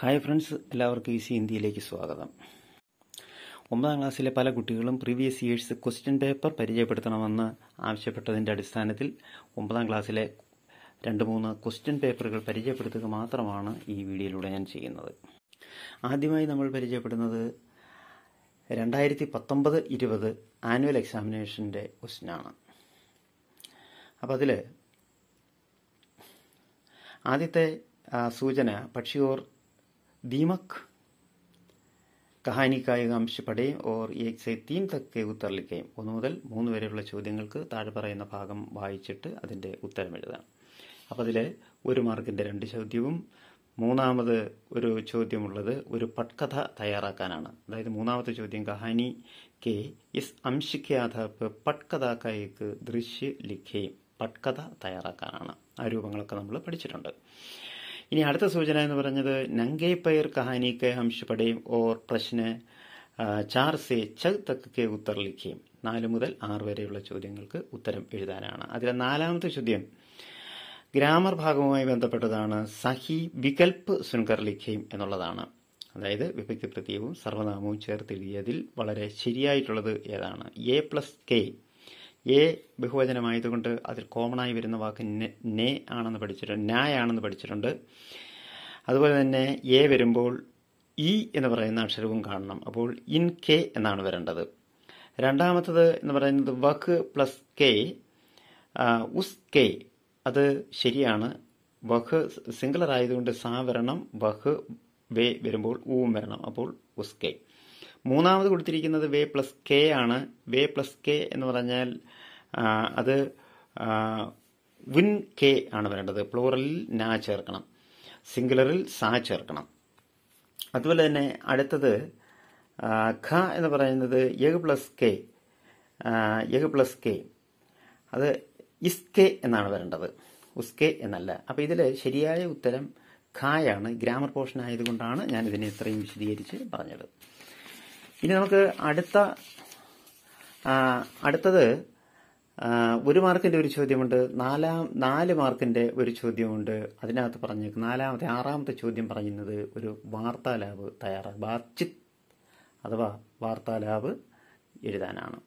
hi friends എല്ലാവർക്കും easy ഇന്ത്യയിലേക്ക് സ്വാഗതം ഒമ്പതാം ക്ലാസ്സിലെ പല കുട്ടികളും പ്രീവിയസ് ഇയേഴ്സ് ക്വസ്റ്റ്യൻ പേപ്പർ പരിചയപ്പെടുത്തണമെന്ന് ആവശ്യപ്പെട്ടതിൻ്റെ അടിസ്ഥാനത്തിൽ ഒമ്പതാം ക്ലാസ്സിലെ രണ്ട് മൂന്ന് ക്വസ്റ്റ്യൻ പേപ്പറുകൾ പരിചയപ്പെടുത്തുക മാത്രമാണ് ഈ വീഡിയോയിലൂടെ ഞാൻ ചെയ്യുന്നത് ആദ്യമായി നമ്മൾ പരിചയപ്പെടുന്നത് രണ്ടായിരത്തി പത്തൊമ്പത് ഇരുപത് ആനുവൽ എക്സാമിനേഷൻ്റെ ക്വസ്റ്റ്യനാണ് അപ്പം അതിൽ ആദ്യത്തെ സൂചന പക്ഷിയോർ दीमक കഹാനി കായിക അംശപ്പടെ ഓർ എക് സെ തീം തക്കെ ഉത്തർ ഒന്ന് മുതൽ മൂന്ന് വരെയുള്ള ചോദ്യങ്ങൾക്ക് താഴെ പറയുന്ന ഭാഗം വായിച്ചിട്ട് അതിൻ്റെ ഉത്തരം എഴുതാം അപ്പോൾ അതിൽ ഒരു മാർക്കിൻ്റെ രണ്ട് ചോദ്യവും മൂന്നാമത് ഒരു ചോദ്യമുള്ളത് ഒരു പട്കഥ തയ്യാറാക്കാനാണ് അതായത് മൂന്നാമത്തെ ചോദ്യം കഹാനി കെ ഇസ് അംശിക്ക് ആധാപ്പ് പട്കഥ കായിക്ക് ദൃശ്യ ലിഖയും പട്കഥ തയ്യാറാക്കാനാണ് ആ രൂപങ്ങളൊക്കെ നമ്മൾ പഠിച്ചിട്ടുണ്ട് ഇനി അടുത്ത സൂചന എന്ന് പറഞ്ഞത് നങ്കേ പയർ കഹാനി കെ ഹംഷ് പടേം ഓർ പ്രശ്ന ചാർ സേ ചക് തക്ക് കെ ഉത്തർ ലിഖേം നാല് മുതൽ ആറ് വരെയുള്ള ചോദ്യങ്ങൾക്ക് ഉത്തരം എഴുതാനാണ് അതിലെ നാലാമത്തെ ചോദ്യം ഗ്രാമർ ഭാഗവുമായി ബന്ധപ്പെട്ടതാണ് സഹി വികൽപ്പ് സുൻകർ ലിഖേം എന്നുള്ളതാണ് അതായത് വിഭക്തി പ്രത്യയവും സർവനാമവും ചേർത്തെഴുതിയതിൽ വളരെ ശരിയായിട്ടുള്ളത് ഏതാണ് എ പ്ലസ് കെ എ ബഹുവചനമായതുകൊണ്ട് അതിൽ കോമണായി വരുന്ന വാക്ക് നെ ആണെന്ന് പഠിച്ചിട്ടുണ്ട് നായ ആണെന്ന് പഠിച്ചിട്ടുണ്ട് അതുപോലെ തന്നെ എ വരുമ്പോൾ ഇ എന്ന് പറയുന്ന അക്ഷരവും കാണണം അപ്പോൾ ഇൻ കെ എന്നാണ് വരേണ്ടത് രണ്ടാമത്തത് എന്ന് പറയുന്നത് വക്ക് പ്ലസ് കെ ഉസ് കെ അത് ശരിയാണ് വഹ് സിംഗുലർ ആയതുകൊണ്ട് സാ വരണം വഹ് വേ വരുമ്പോൾ ഊം വരണം അപ്പോൾ ഉസ്കെ മൂന്നാമത് കൊടുത്തിരിക്കുന്നത് വേ പ്ലസ് കെ ആണ് വേ പ്ലസ് കെ എന്ന് പറഞ്ഞാൽ അത് വിൻ കെ ആണ് വരേണ്ടത് പ്ലൂറലിൽ നാ ചേർക്കണം സിംഗുലറിൽ സാ ചേർക്കണം അതുപോലെ തന്നെ അടുത്തത് ഖ എന്ന് പറയുന്നത് യഗ് പ്ലസ് കെ യഗ് പ്ലസ് കെ അത് ഇസ്കെ എന്നാണ് വരേണ്ടത് ഉസ്കെ എന്നല്ല അപ്പോൾ ഇതിൽ ശരിയായ ഉത്തരം ഖായാണ് ഗ്രാമർ പോർഷൻ ആയതുകൊണ്ടാണ് ഞാൻ ഇതിനെ ഇത്രയും വിശദീകരിച്ച് പറഞ്ഞത് ഇനി നമുക്ക് അടുത്ത അടുത്തത് ഒരു മാർക്കിന്റെ ഒരു ചോദ്യമുണ്ട് നാലാം നാല് മാർക്കിന്റെ ഒരു ചോദ്യമുണ്ട് അതിനകത്ത് പറഞ്ഞേക്കും നാലാമത്തെ ആറാമത്തെ ചോദ്യം പറയുന്നത് ഒരു വാർത്താലാബ് ലാബ് തയ്യാറാണ് ബാച്ചിത് അഥവാ വാർത്താലാബ് എഴുതാനാണ്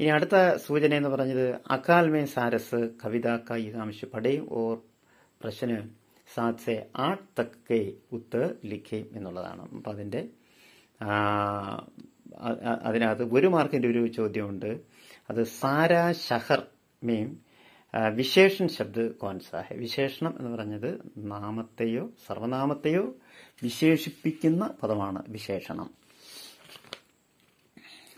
ഇനി അടുത്ത സൂചന എന്ന് പറഞ്ഞത് അക്കാൽമേ സാരസ് കവിത കായികാംശ പടേ ഓർ പ്രശ്ന സാത്സെ ആട്ട് തക്കേ ഉത്ത് ലിഖേ എന്നുള്ളതാണ് അപ്പം അതിൻ്റെ അതിനകത്ത് ഒരു മാർക്കിൻ്റെ ഒരു ചോദ്യമുണ്ട് അത് സാരാ ഷഹർ മീം വിശേഷൻ ശബ്ദ കോൻസാഹ വിശേഷണം എന്ന് പറഞ്ഞത് നാമത്തെയോ സർവനാമത്തെയോ വിശേഷിപ്പിക്കുന്ന പദമാണ് വിശേഷണം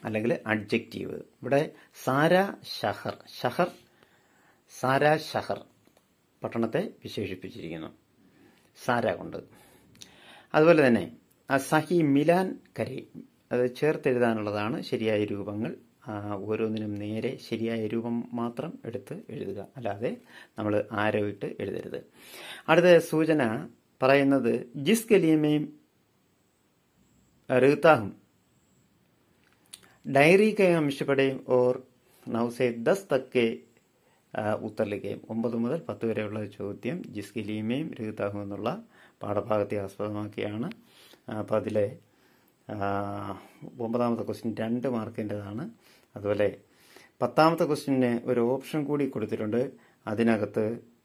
അല്ലെങ്കിൽ അഡ്ജക്റ്റീവ് ഇവിടെ സാര ഷഹർ ഷഹർ സാര ഷഹർ പട്ടണത്തെ വിശേഷിപ്പിച്ചിരിക്കുന്നു സാര കൊണ്ട് അതുപോലെ തന്നെ അസഹി മിലാൻ കരി അത് ചേർത്തെഴുതാനുള്ളതാണ് ശരിയായ രൂപങ്ങൾ ഓരോന്നിനും നേരെ ശരിയായ രൂപം മാത്രം എടുത്ത് എഴുതുക അല്ലാതെ നമ്മൾ ആരോ ഇട്ട് എഴുതരുത് അടുത്ത സൂചന പറയുന്നത് ജിസ് കലിയമേം റീതാഹും ഡയറി കെ ഓർ നൗസെ ദസ് തക്കെ ഉത്തർലിക്കുകയും ഒമ്പത് മുതൽ പത്ത് വരെയുള്ള ചോദ്യം ജിസ് കലിയമേം റീതാഹും എന്നുള്ള പാഠഭാഗത്തെ ആസ്പദമാക്കിയാണ് അപ്പോൾ അതിലെ ഒമ്പതാമത്തെ ക്വസ്റ്റ്യൻ രണ്ട് മാർക്കിൻ്റെതാണ് അതുപോലെ പത്താമത്തെ ക്വസ്റ്റ്യന് ഒരു ഓപ്ഷൻ കൂടി കൊടുത്തിട്ടുണ്ട് അതിനകത്ത്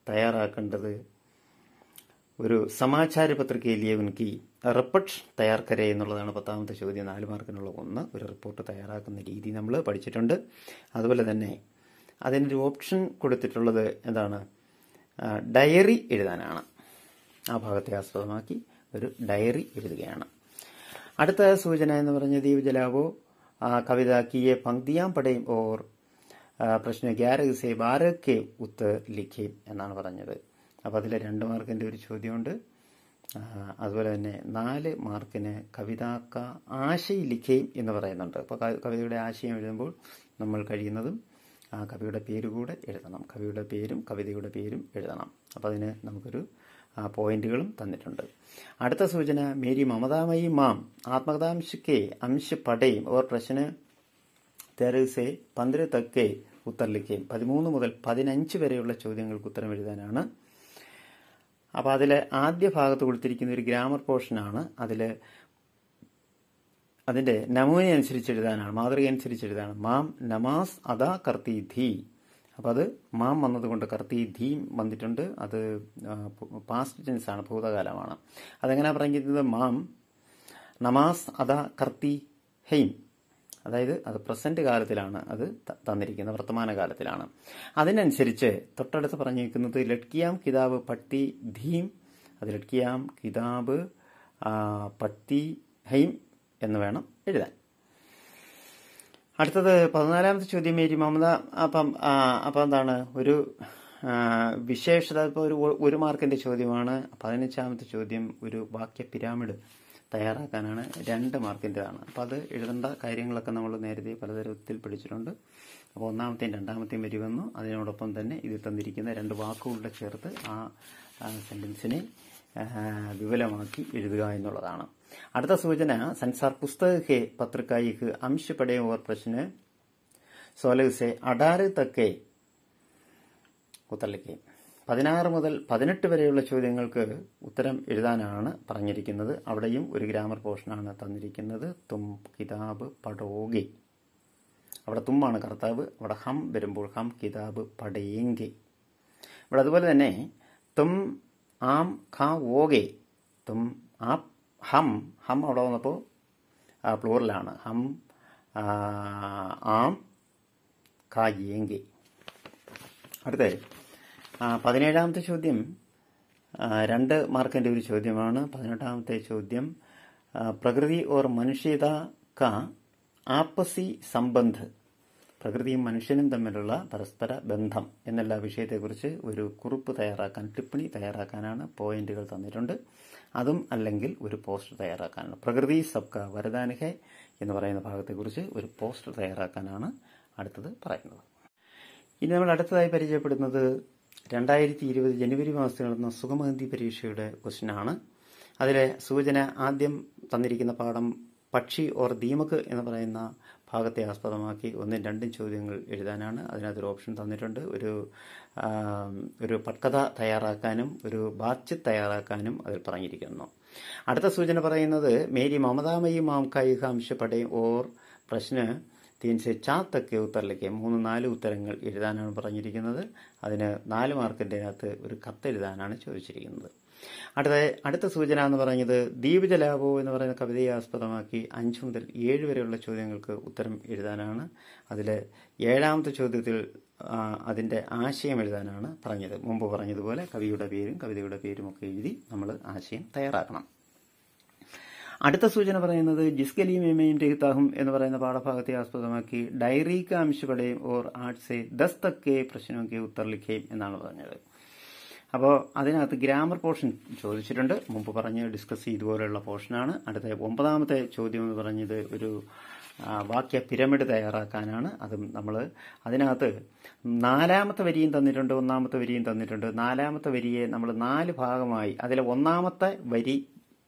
തയ്യാറാക്കേണ്ടത് ഒരു സമാചാര പത്രികയിലെ എനിക്ക് റിപ്പോർട്ട് തയ്യാർക്കരെ എന്നുള്ളതാണ് പത്താമത്തെ ചോദ്യം നാല് മാർക്കിനുള്ള ഒന്ന് ഒരു റിപ്പോർട്ട് തയ്യാറാക്കുന്ന രീതി നമ്മൾ പഠിച്ചിട്ടുണ്ട് അതുപോലെ തന്നെ അതിനൊരു ഓപ്ഷൻ കൊടുത്തിട്ടുള്ളത് എന്താണ് ഡയറി എഴുതാനാണ് ആ ഭാഗത്തെ ആസ്പദമാക്കി ഒരു ഡയറി എഴുതുകയാണ് അടുത്ത സൂചന എന്ന് പറഞ്ഞ ദീപജലാവോ കവിത കിയെ പങ്ക്തിയാം പടയും ഓർ പ്രശ്ന ഗ്യാരഹ്സെ ബാരക്കെ ഉത്ത് ലിഖേം എന്നാണ് പറഞ്ഞത് അപ്പോൾ അതിൽ രണ്ട് മാർക്കിൻ്റെ ഒരു ചോദ്യമുണ്ട് അതുപോലെ തന്നെ നാല് മാർക്കിന് കവിതാക്ക ആശയ ലിഖേം എന്ന് പറയുന്നുണ്ട് അപ്പോൾ കവിതയുടെ ആശയം എഴുതുമ്പോൾ നമ്മൾ കഴിയുന്നതും ആ കവിയുടെ പേര് എഴുതണം കവിയുടെ പേരും കവിതയുടെ പേരും എഴുതണം അപ്പോൾ അതിന് നമുക്കൊരു ആ പോയിന്റുകളും തന്നിട്ടുണ്ട് അടുത്ത സൂചന മേരി മമതാമയി മാം ആത്മകഥാംശക്ക് അംശ പടയും ഓർ പ്രശ്ന തെരസെ പന്തിര തക്കെ ഉത്തർലിക്കുകയും പതിമൂന്ന് മുതൽ പതിനഞ്ച് വരെയുള്ള ചോദ്യങ്ങൾക്ക് ഉത്തരം എഴുതാനാണ് അപ്പോൾ അതിലെ ആദ്യ ഭാഗത്ത് കൊടുത്തിരിക്കുന്ന ഒരു ഗ്രാമർ പോർഷനാണ് അതിൽ അതിൻ്റെ നമൂന അനുസരിച്ച് എഴുതാനാണ് മാതൃക അനുസരിച്ച് എഴുതാനാണ് മാം നമാസ് അദാ കർത്തി ധീ അപ്പോൾ അത് മാം വന്നതുകൊണ്ട് കർത്തി ധീം വന്നിട്ടുണ്ട് അത് പാസ്റ്റ് ടെൻസ് ആണ് ഭൂതകാലമാണ് അതെങ്ങനെയാണ് പറഞ്ഞിരിക്കുന്നത് മാം നമാസ് അത കർത്തി ഹെയിം അതായത് അത് പ്രസന്റ് കാലത്തിലാണ് അത് തന്നിരിക്കുന്നത് വർത്തമാന കാലത്തിലാണ് അതിനനുസരിച്ച് തൊട്ടടുത്ത് പറഞ്ഞിരിക്കുന്നത് ലഡ്കിയാം കിതാബ് പട്ടി ധീം അത് ലഡ്കിയാം കിതാബ് പട്ടി ഹൈം എന്ന് വേണം എഴുതാൻ അടുത്തത് പതിനാലാമത്തെ ചോദ്യം മേരി മമത അപ്പം അപ്പം എന്താണ് ഒരു വിശേഷത ഇപ്പോൾ ഒരു ഒരു മാർക്കിന്റെ ചോദ്യമാണ് പതിനഞ്ചാമത്തെ ചോദ്യം ഒരു വാക്യ പിരാമിഡ് തയ്യാറാക്കാനാണ് രണ്ട് മാർക്കിൻ്റെതാണ് അപ്പോൾ അത് എഴുതേണ്ട കാര്യങ്ങളൊക്കെ നമ്മൾ നേരത്തെ പലതരത്തിൽ പഠിച്ചിട്ടുണ്ട് അപ്പോൾ ഒന്നാമത്തെയും രണ്ടാമത്തെയും വരി വന്നു അതിനോടൊപ്പം തന്നെ ഇതിൽ തന്നിരിക്കുന്ന രണ്ട് വാക്കുകളുടെ ചേർത്ത് ആ സെൻറ്റൻസിനെ വിപുലമാക്കി എഴുതുക എന്നുള്ളതാണ് അടുത്ത സൂചന സൻസാർ പുസ്തക കെ പത്രികായിക്ക് അംശ പടേ ഓർ പ്രശ്ന സോലസെ അടാറ് തക്കെ ഉത്തരലിക്ക് പതിനാറ് മുതൽ പതിനെട്ട് വരെയുള്ള ചോദ്യങ്ങൾക്ക് ഉത്തരം എഴുതാനാണ് പറഞ്ഞിരിക്കുന്നത് അവിടെയും ഒരു ഗ്രാമർ പോർഷനാണ് തന്നിരിക്കുന്നത് തും കിതാബ് പടോകെ അവിടെ തുമ്മാണ് കർത്താവ് അവിടെ ഹം വരുമ്പോൾ ഹം കിതാബ് പടയേങ്കെ ഇവിടെ അതുപോലെ തന്നെ തും ആം ഖാ ഓകെ തും ആ ഹം ഹം അവിടെ വന്നപ്പോൾ പ്ലൂറലാണ് ഹം ആം ഖാ യേങ്കെ അടുത്ത പതിനേഴാമത്തെ ചോദ്യം രണ്ട് മാർക്കിൻ്റെ ഒരു ചോദ്യമാണ് പതിനെട്ടാമത്തെ ചോദ്യം പ്രകൃതി ഓർ മനുഷ്യത ക ആപ്പസി സംബന്ധ് പ്രകൃതിയും മനുഷ്യനും തമ്മിലുള്ള പരസ്പര ബന്ധം എന്നുള്ള വിഷയത്തെക്കുറിച്ച് ഒരു കുറിപ്പ് തയ്യാറാക്കാൻ ടിപ്പണി തയ്യാറാക്കാനാണ് പോയിന്റുകൾ തന്നിട്ടുണ്ട് അതും അല്ലെങ്കിൽ ഒരു പോസ്റ്റർ തയ്യാറാക്കാനാണ് പ്രകൃതി സബ്ക വരദാന എന്ന് പറയുന്ന ഭാഗത്തെക്കുറിച്ച് ഒരു പോസ്റ്റർ തയ്യാറാക്കാനാണ് അടുത്തത് പറയുന്നത് ഇനി നമ്മൾ അടുത്തതായി പരിചയപ്പെടുന്നത് രണ്ടായിരത്തി ഇരുപത് ജനുവരി മാസത്തിൽ നടന്ന സുഖമഹന്തി പരീക്ഷയുടെ ക്വസ്റ്റിനാണ് അതിലെ സൂചന ആദ്യം തന്നിരിക്കുന്ന പാഠം പക്ഷി ഓർ ദീമക് എന്ന് പറയുന്ന ഭാഗത്തെ ആസ്പദമാക്കി ഒന്നും രണ്ടും ചോദ്യങ്ങൾ എഴുതാനാണ് അതിനകത്തൊരു ഓപ്ഷൻ തന്നിട്ടുണ്ട് ഒരു ഒരു പട്കഥ തയ്യാറാക്കാനും ഒരു ബാച്ച് തയ്യാറാക്കാനും അതിൽ പറഞ്ഞിരിക്കുന്നു അടുത്ത സൂചന പറയുന്നത് മേരി മമതാമയി മാം കൈ ഓർ പ്രശ്ന തീൻസെ ചാത്തൊക്കെ ഉത്തരലേക്ക് മൂന്ന് നാല് ഉത്തരങ്ങൾ എഴുതാനാണ് പറഞ്ഞിരിക്കുന്നത് അതിന് നാല് മാർക്കിൻ്റെ അകത്ത് ഒരു കത്ത് എഴുതാനാണ് ചോദിച്ചിരിക്കുന്നത് അടുത്ത അടുത്ത സൂചന എന്ന് പറയുന്നത് ദീപജലാഭോ എന്ന് പറയുന്ന കവിതയെ ആസ്പദമാക്കി അഞ്ച് മുതൽ ഏഴ് വരെയുള്ള ചോദ്യങ്ങൾക്ക് ഉത്തരം എഴുതാനാണ് അതിൽ ഏഴാമത്തെ ചോദ്യത്തിൽ അതിൻ്റെ ആശയം എഴുതാനാണ് പറഞ്ഞത് മുമ്പ് പറഞ്ഞതുപോലെ കവിയുടെ പേരും കവിതയുടെ പേരും ഒക്കെ എഴുതി നമ്മൾ ആശയം തയ്യാറാക്കണം അടുത്ത സൂചന പറയുന്നത് ജിസ്കലി മേമയും രഹിതാഹും എന്ന് പറയുന്ന പാഠഭാഗത്തെ ആസ്പദമാക്കി ഡയറി കാ ഓർ ആർട്സ് ദസ്തക്കെ പ്രശ്നമൊക്കെ ഉത്തർ ലിഖേയും എന്നാണ് പറഞ്ഞത് അപ്പോൾ അതിനകത്ത് ഗ്രാമർ പോർഷൻ ചോദിച്ചിട്ടുണ്ട് മുമ്പ് പറഞ്ഞ് ഡിസ്കസ് പോലെയുള്ള പോർഷനാണ് അടുത്ത ഒമ്പതാമത്തെ ചോദ്യം എന്ന് പറഞ്ഞത് ഒരു വാക്യ പിരമിഡ് തയ്യാറാക്കാനാണ് അതും നമ്മൾ അതിനകത്ത് നാലാമത്തെ വരിയും തന്നിട്ടുണ്ട് ഒന്നാമത്തെ വരിയും തന്നിട്ടുണ്ട് നാലാമത്തെ വരിയെ നമ്മൾ നാല് ഭാഗമായി അതിലെ ഒന്നാമത്തെ വരി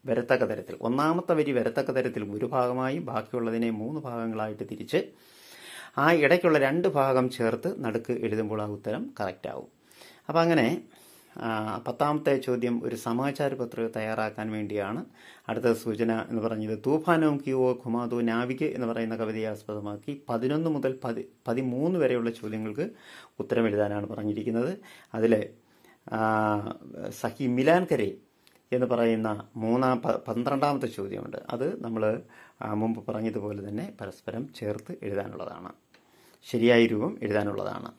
വരത്തക്ക തരത്തിൽ ഒന്നാമത്തെ വരി വരത്തക്ക തരത്തിൽ ഒരു ഭാഗമായി ബാക്കിയുള്ളതിനെ മൂന്ന് ഭാഗങ്ങളായിട്ട് തിരിച്ച് ആ ഇടയ്ക്കുള്ള രണ്ട് ഭാഗം ചേർത്ത് നടുക്ക് എഴുതുമ്പോൾ ആ ഉത്തരം കറക്റ്റ് ആവും അപ്പം അങ്ങനെ പത്താമത്തെ ചോദ്യം ഒരു സമാചാര പത്രിക തയ്യാറാക്കാൻ വേണ്ടിയാണ് അടുത്ത സൂചന എന്ന് പറഞ്ഞത് തൂഫാനവും ക്യൂവോ ഖുമാദോ നാവിക് എന്ന് പറയുന്ന കവിതയെ ആസ്പദമാക്കി പതിനൊന്ന് മുതൽ പതി പതിമൂന്ന് വരെയുള്ള ചോദ്യങ്ങൾക്ക് ഉത്തരം എഴുതാനാണ് പറഞ്ഞിരിക്കുന്നത് അതിൽ സഹി മിലാൻകരെ എന്ന് പറയുന്ന മൂന്നാം പന്ത്രണ്ടാമത്തെ ചോദ്യമുണ്ട് അത് നമ്മൾ മുമ്പ് പറഞ്ഞതുപോലെ തന്നെ പരസ്പരം ചേർത്ത് എഴുതാനുള്ളതാണ് ശരിയായ രൂപം എഴുതാനുള്ളതാണ്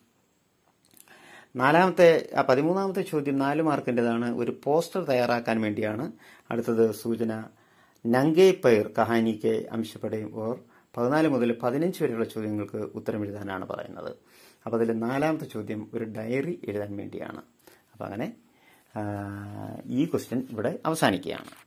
നാലാമത്തെ ആ പതിമൂന്നാമത്തെ ചോദ്യം നാല് മാർക്കിൻ്റെതാണ് ഒരു പോസ്റ്റർ തയ്യാറാക്കാൻ വേണ്ടിയാണ് അടുത്തത് സൂചന നങ്കേ പൈർ കഹാനിക്ക് അംശപ്പെടേ ഓർ പതിനാല് മുതൽ പതിനഞ്ച് വരെയുള്ള ചോദ്യങ്ങൾക്ക് ഉത്തരം എഴുതാനാണ് പറയുന്നത് അപ്പോൾ അതിൽ നാലാമത്തെ ചോദ്യം ഒരു ഡയറി എഴുതാൻ വേണ്ടിയാണ് അപ്പോൾ അങ്ങനെ ഈ ക്വസ്റ്റ്യൻ ഇവിടെ അവസാനിക്കുകയാണ്